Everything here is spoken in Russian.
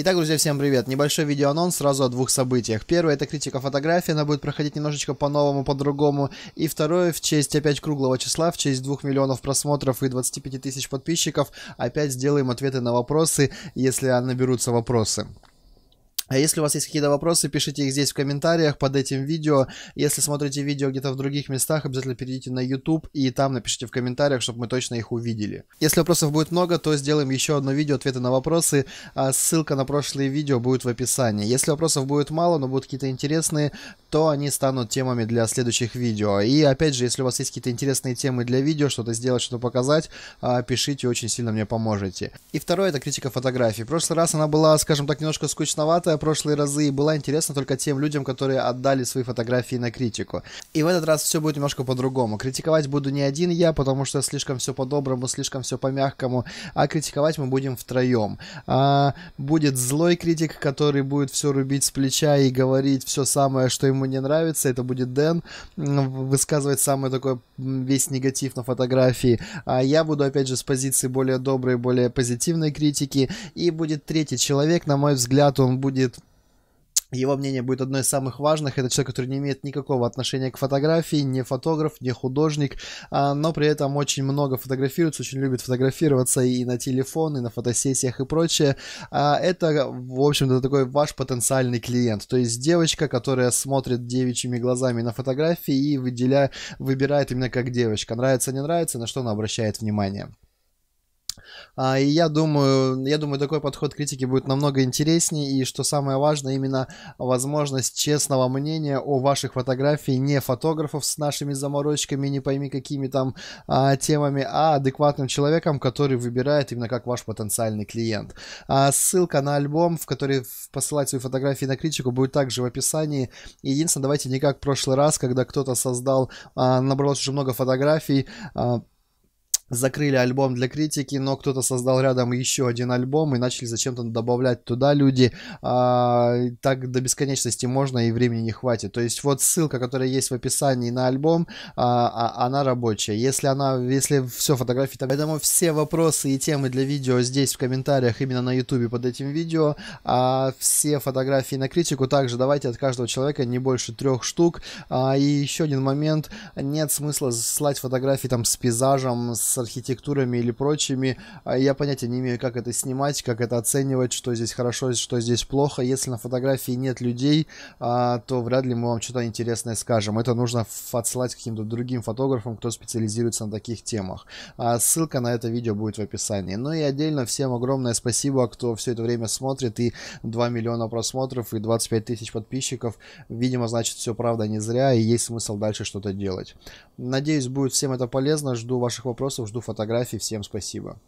Итак, друзья, всем привет! Небольшой видеоанонс сразу о двух событиях. Первое – это критика фотографии, она будет проходить немножечко по-новому, по-другому. И второе – в честь опять круглого числа, в честь двух миллионов просмотров и 25 тысяч подписчиков, опять сделаем ответы на вопросы, если наберутся вопросы. А если у вас есть какие-то вопросы, пишите их здесь в комментариях под этим видео. Если смотрите видео где-то в других местах, обязательно перейдите на YouTube и там напишите в комментариях, чтобы мы точно их увидели. Если вопросов будет много, то сделаем еще одно видео, ответы на вопросы. А ссылка на прошлые видео будет в описании. Если вопросов будет мало, но будут какие-то интересные, то они станут темами для следующих видео. И опять же, если у вас есть какие-то интересные темы для видео, что-то сделать, что-то показать, а, пишите, очень сильно мне поможете. И второе, это критика фотографий. В прошлый раз она была, скажем так, немножко скучноватая, прошлые разы и была интересна только тем людям, которые отдали свои фотографии на критику. И в этот раз все будет немножко по-другому. Критиковать буду не один я, потому что слишком все по-доброму, слишком все по-мягкому, а критиковать мы будем втроем. А, будет злой критик, который будет все рубить с плеча и говорить все самое, что ему не нравится. Это будет Дэн, высказывать самое такое весь негатив на фотографии. А я буду, опять же, с позиции более доброй, более позитивной критики. И будет третий человек, на мой взгляд, он будет его мнение будет одно из самых важных. Это человек, который не имеет никакого отношения к фотографии, не фотограф, не художник, а, но при этом очень много фотографируется, очень любит фотографироваться и на телефон, и на фотосессиях и прочее. А, это, в общем-то, такой ваш потенциальный клиент. То есть девочка, которая смотрит девичьими глазами на фотографии и выделя... выбирает именно как девочка. Нравится, не нравится, на что она обращает внимание. А, и я думаю, я думаю, такой подход критики будет намного интереснее. И что самое важное, именно возможность честного мнения о ваших фотографиях не фотографов с нашими заморочками, не пойми какими там а, темами, а адекватным человеком, который выбирает именно как ваш потенциальный клиент. А, ссылка на альбом, в который посылать свои фотографии на критику, будет также в описании. Единственное, давайте не как в прошлый раз, когда кто-то создал, а, набралось уже много фотографий, а, закрыли альбом для критики, но кто-то создал рядом еще один альбом и начали зачем-то добавлять туда люди. А, так до бесконечности можно и времени не хватит. То есть вот ссылка, которая есть в описании на альбом, а, а она рабочая. Если она, если все фотографии, там, поэтому все вопросы и темы для видео здесь в комментариях именно на YouTube под этим видео, а все фотографии на критику также давайте от каждого человека не больше трех штук. А, и еще один момент, нет смысла слать фотографии там с пейзажем, с архитектурами или прочими. А я понятия не имею, как это снимать, как это оценивать, что здесь хорошо, что здесь плохо. Если на фотографии нет людей, а, то вряд ли мы вам что-то интересное скажем. Это нужно отсылать каким-то другим фотографам, кто специализируется на таких темах. А, ссылка на это видео будет в описании. Ну и отдельно всем огромное спасибо, кто все это время смотрит. И 2 миллиона просмотров, и 25 тысяч подписчиков. Видимо, значит, все правда не зря, и есть смысл дальше что-то делать. Надеюсь, будет всем это полезно. Жду ваших вопросов, жду фотографий. Всем спасибо.